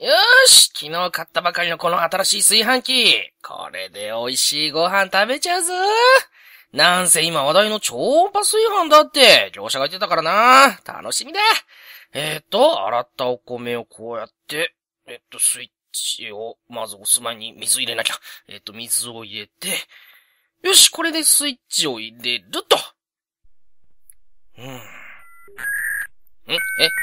よし昨日買ったばかりのこの新しい炊飯器これで美味しいご飯食べちゃうぞなんせ今話題の超音波炊飯だって業者が言ってたからな楽しみだえっ、と、洗ったお米をこうやって、えっと、スイッチを、まずお住まいに水入れなきゃ。えっと、水を入れて、よし、これでスイッチを入れると。うん。んえ、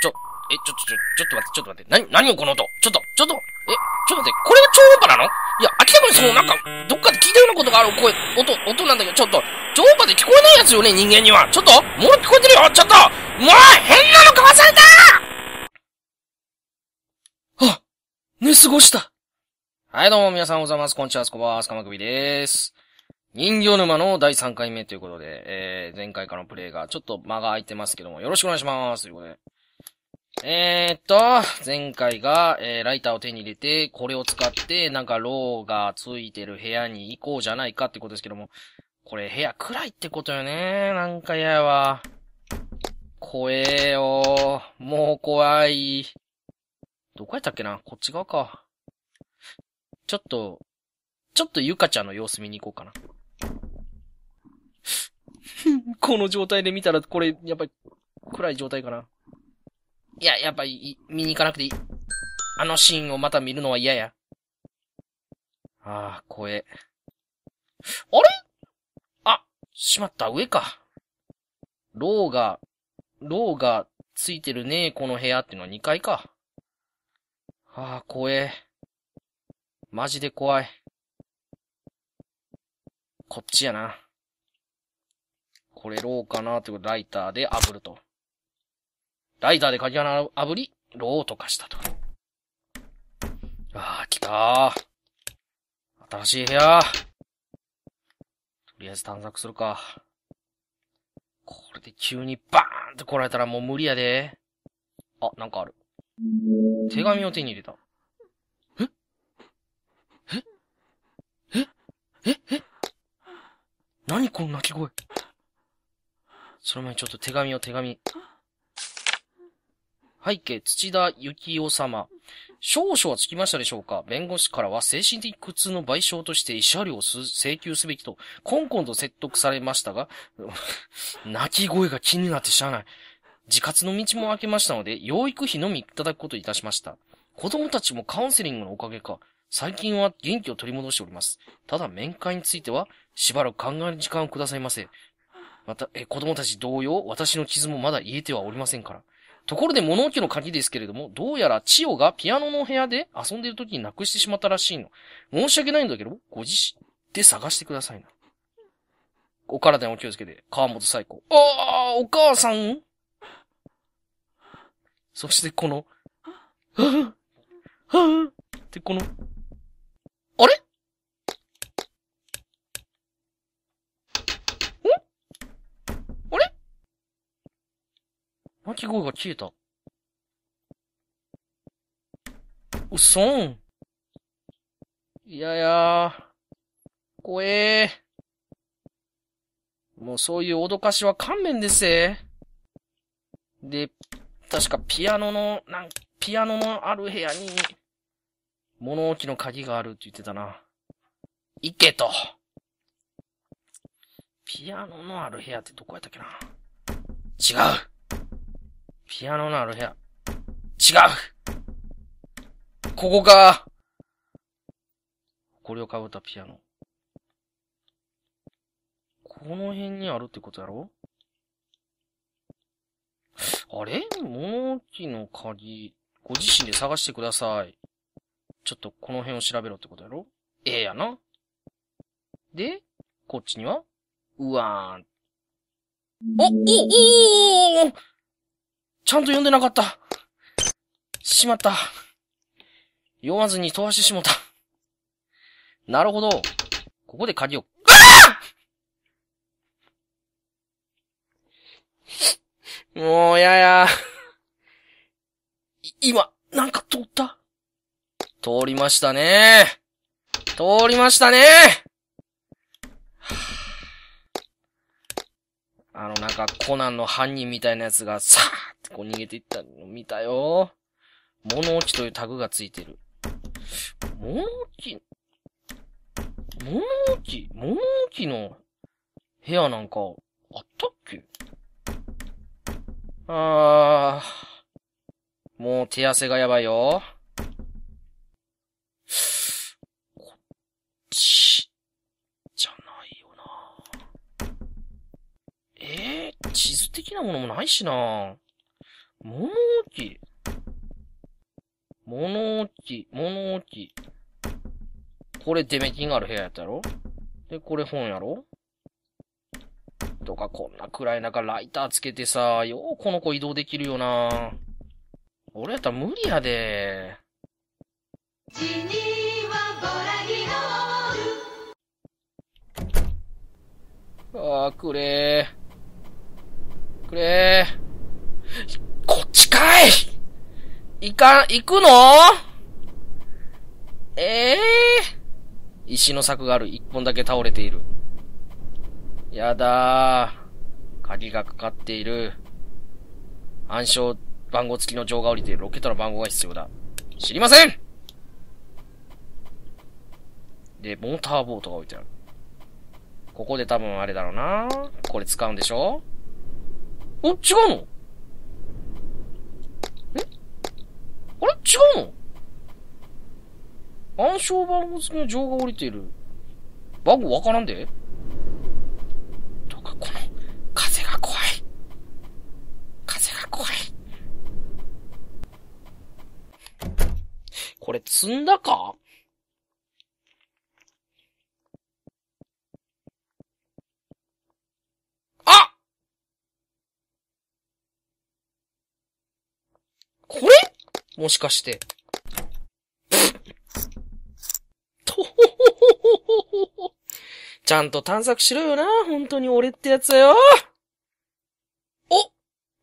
ちょ、え、ちょ、ちょ、ちょっと待って、ちょっと待って。な、何よこの音ちょっと、ちょっと、え、ちょっと待って、これが超音波なのいや、明らかにその、なんか、どっかで聞いたようなことがある声、音、音なんだけど、ちょっと、超音波で聞こえないやつよね、人間には。ちょっと、もう聞こえてるよ、ちょっと、もう、変なのかわされたは寝過ごした。はい、どうも皆さんおはようございます。こんにちは、スコバー、スカマクビです。人形沼の第3回目ということで、えー、前回からのプレイがちょっと間が空いてますけども、よろしくお願いします。ということで。えー、っと、前回が、えー、ライターを手に入れて、これを使って、なんか、ローがついてる部屋に行こうじゃないかってことですけども、これ部屋暗いってことよね。なんか嫌やわ。怖えよ。もう怖い。どこやったっけなこっち側か。ちょっと、ちょっとゆかちゃんの様子見に行こうかな。この状態で見たら、これ、やっぱり、暗い状態かな。いや、やっぱり、見に行かなくていい。あのシーンをまた見るのは嫌や。ああ、怖え。あれあ、しまった、上か。ローが、ローがついてるね、この部屋ってのは2階か。ああ、怖え。マジで怖い。こっちやな。これローかなってことライターで炙ると。ライザーで鍵穴を炙り、炉を溶かしたと。ああ、来たー。新しい部屋。とりあえず探索するか。これで急にバーンって来られたらもう無理やで。あ、なんかある。手紙を手に入れた。えええええ何この鳴き声その前にちょっと手紙を手紙。背景、土田幸雄様。少々はつきましたでしょうか弁護士からは精神的苦痛の賠償として慰謝料を請求すべきと、コンコンと説得されましたが、泣き声が気になってしゃあない。自活の道も開けましたので、養育費のみいただくこといたしました。子供たちもカウンセリングのおかげか、最近は元気を取り戻しております。ただ面会については、しばらく考える時間をくださいませ。また、え、子供たち同様、私の傷もまだ癒えてはおりませんから。ところで物置の鍵ですけれども、どうやら千代がピアノの部屋で遊んでいる時になくしてしまったらしいの。申し訳ないんだけど、ご自身で探してくださいな。お体にお気をつけて、川本最高。ああ、お母さんそしてこの、はぁ、はぁ、ってこの、鳴き声が消えた。嘘。そんいややー。怖えー。もうそういう脅かしは勘弁ですえ。で、確かピアノの、なんか、ピアノのある部屋に、物置の鍵があるって言ってたな。行けと。ピアノのある部屋ってどこやったっけな違うピアノのある部屋。違うここかこれをかぶったピアノ。この辺にあるってことやろあれ物置の鍵、ご自身で探してください。ちょっとこの辺を調べろってことやろええやな。で、こっちには、うわーん。お、お、おーちゃんと読んでなかった。しまった。読まずに飛ばしてしもた。なるほど。ここで鍵を。もう、やや。今、なんか通った通りましたね。通りましたねあの、なんか、コナンの犯人みたいなやつが、さーってこう逃げていったの見たよ。物置というタグがついてる。物置物置物置の部屋なんか、あったっけあー。もう手汗がやばいよ。ものもないしな物置。物置、物置。これデメキンがある部屋やったやろで、これ本やろとか、こんな暗い中ライターつけてさ、ようこの子移動できるよな俺やったら無理やで。ああ、くれくれこっちかい行か、ん、行くのええー、石の柵がある。一本だけ倒れている。やだー。鍵がかかっている。暗証番号付きの情が降りている。ロケットの番号が必要だ。知りませんで、モーターボートが置いてある。ここで多分あれだろうなこれ使うんでしょお、違うのえあれ違うの暗証番号付きの情が降りている。番号わからんでどうかこの、風が怖い。風が怖い。これ積んだかもしかして。とほほほほほちゃんと探索しろよな、本当に俺ってやつだよ。お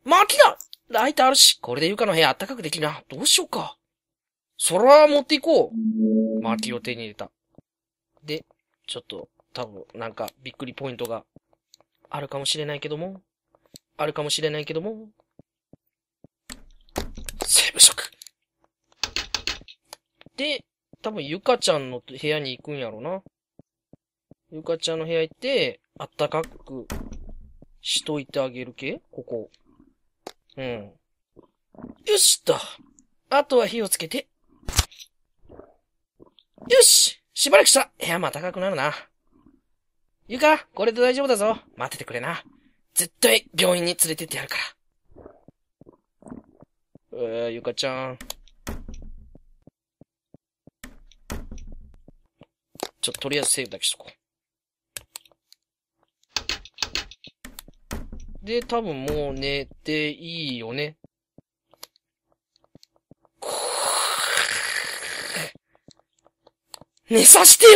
薪だライターあるし、これで床の部屋あったかくできるな。どうしようか。そは持っていこう。薪を手に入れた。で、ちょっと、多分、なんか、びっくりポイントが、あるかもしれないけども、あるかもしれないけども、で、多分ゆかちゃんの部屋に行くんやろな。ゆかちゃんの部屋行って、あったかくしといてあげるけここ。うん。よしと。あとは火をつけて。よししばらくした部屋も暖かくなるな。ゆか、これで大丈夫だぞ。待っててくれな。絶対病院に連れてってやるから。えー、ゆかちゃん。ちょっととりあえずセーブだけしとこう。で、多分もう寝ていいよね。寝さしてよ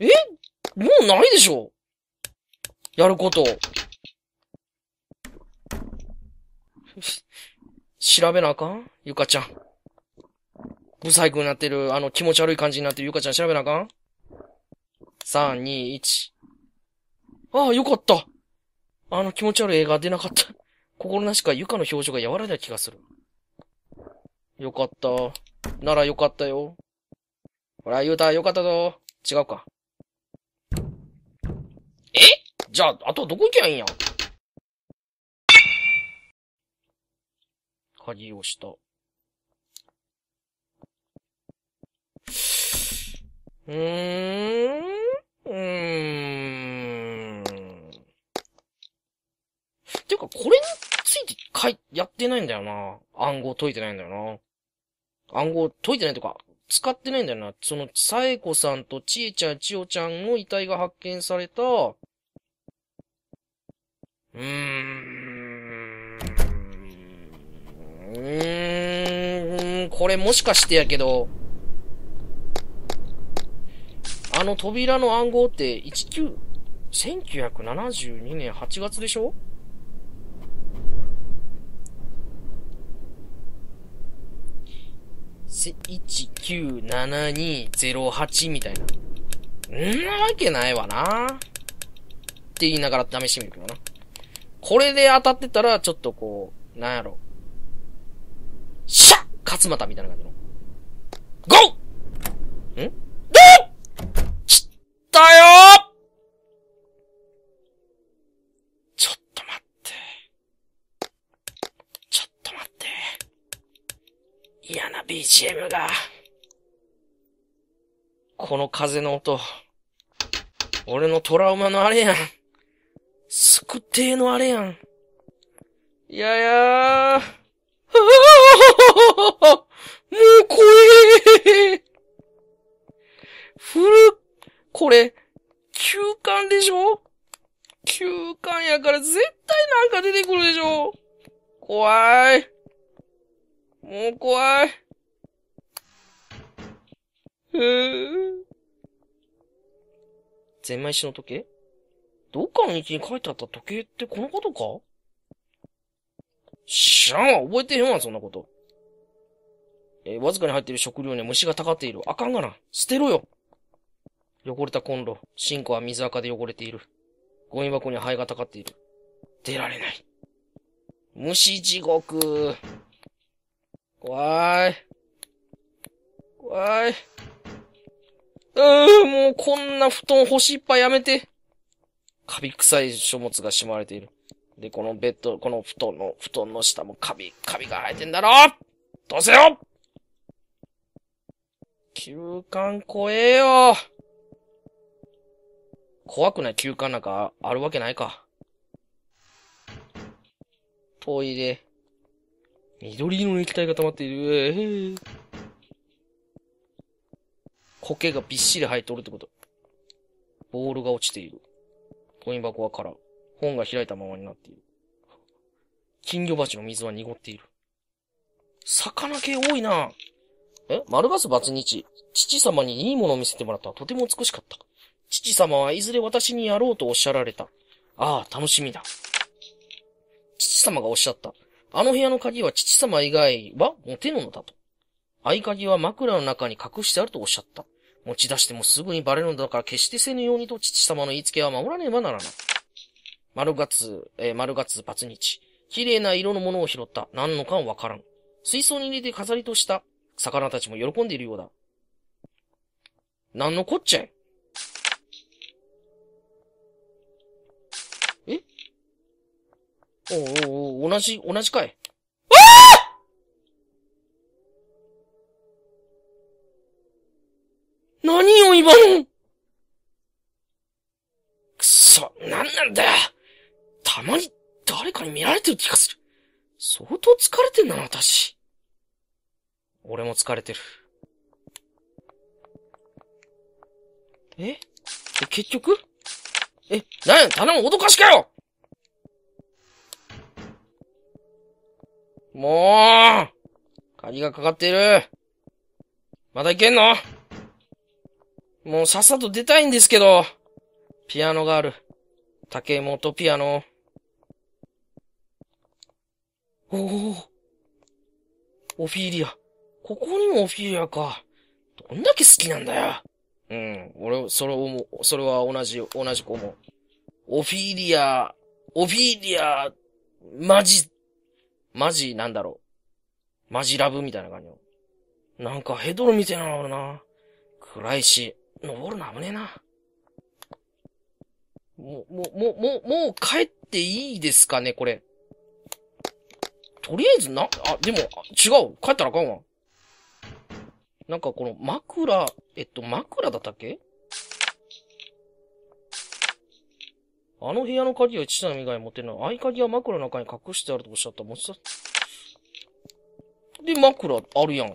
えもうないでしょやること。調べなあかんゆかちゃん。ブサイクになってる、あの、気持ち悪い感じになってるゆかちゃん調べなあかん ?3、2、1。ああ、よかった。あの気持ち悪い映画出なかった。心なしかゆかの表情が和らいだ気がする。よかった。ならよかったよ。ほら、ゆうた、よかったぞ。違うか。えじゃあ、あとどこ行きゃいいんや。鍵をした。うーん。うーん。ていうか、これについて書い、やってないんだよな。暗号解いてないんだよな。暗号解いてないとか、使ってないんだよな。その、さえこさんとちえちゃん、ちおちゃんの遺体が発見された、うーん。うーん、これもしかしてやけど、あの扉の暗号って19、1972年8月でしょ197208みたいな。んなわけないわなって言いながら試してみるけどな。これで当たってたら、ちょっとこう、なんやろ。シャッ勝又みたいな感じの。ゴーんたよちょっと待って。ちょっと待って。嫌な BGM が。この風の音。俺のトラウマのあれやん。救ってのあれやん。いややー。もう怖えー。古これ、休館でしょ休館やから絶対なんか出てくるでしょ怖い。もう怖い。ふぅ。ゼンマイの時計どっかの日に書いてあった時計ってこのことか知らんわ、覚えてへんわ、そんなこと。えー、わずかに入っている食料には虫がたかっている。あかんがな。捨てろよ。汚れたコンロ。シンクは水垢で汚れている。ゴミ箱に灰がたかっている。出られない。虫地獄。怖い。怖い。うーん、もうこんな布団星いっぱいやめて。カビ臭い書物がしまわれている。で、このベッド、この布団の、布団の下もカビ、カビが生えてんだろどうせよ休館怖えよ怖くない休館なんかあるわけないか。トイレ。緑色の液体が溜まっている。えー、苔がびっしり生えておるってこと。ボールが落ちている。ゴイン箱は空。本が開いたままになっている。金魚鉢の水は濁っている。魚系多いなえ丸バスバツ日。父様にいいものを見せてもらった。とても美しかった。父様はいずれ私にやろうとおっしゃられた。ああ、楽しみだ。父様がおっしゃった。あの部屋の鍵は父様以外は持てぬのだと。合鍵は枕の中に隠してあるとおっしゃった。持ち出してもすぐにバレるのだから決してせぬようにと父様の言いつけは守らねばならない。丸月、えー、丸月罰日。綺麗な色のものを拾った。何のかわからん。水槽に入れて飾りとした。魚たちも喜んでいるようだ。何のこっちゃいおおお同じ、同じかい。何よ、今のくそ、なんなんだよたまに誰かに見られてる気がする。相当疲れてんな、私。俺も疲れてる。え結局え、なんや、頼む、脅かしかよもう鍵がかかってるまだいけんのもうさっさと出たいんですけどピアノがある。竹本ピアノ。おお。オフィーリア。ここにもオフィーリアか。どんだけ好きなんだよ。うん。俺、それをも、それは同じ、同じ子も。オフィーリア、オフィーリア、マジマジ、なんだろう。マジラブみたいな感じの。なんかヘドロみたいなのあるな。暗いし、登るの危ねえな。もう、もう、もう、もう、もう帰っていいですかね、これ。とりあえずな、あ、でも、違う。帰ったらあかんわ。なんかこの枕、えっと、枕だったっけあの部屋の鍵は一さん以外持ってない。合鍵は枕の中に隠してあるとおっしゃった。持ちで、枕あるやん。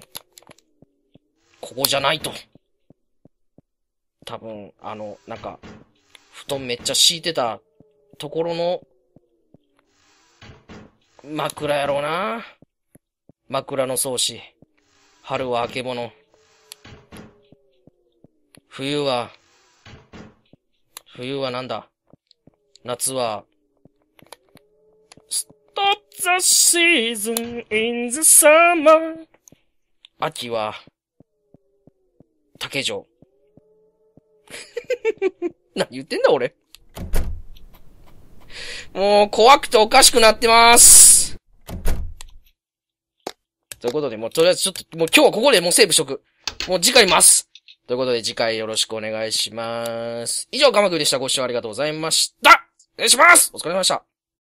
ここじゃないと。多分、あの、なんか、布団めっちゃ敷いてたところの、枕やろうな。枕の創始。春は明け物。冬は、冬はなんだ夏は。Stop the season in the summer. 秋は、竹城。何言ってんだ俺。もう怖くておかしくなってます。ということで、もうとりあえずちょっと、もう今日はここでもうセーブしとく。もう次回ます。ということで次回よろしくお願いします。以上、鎌倉でした。ご視聴ありがとうございました。願いしますお疲れ様でした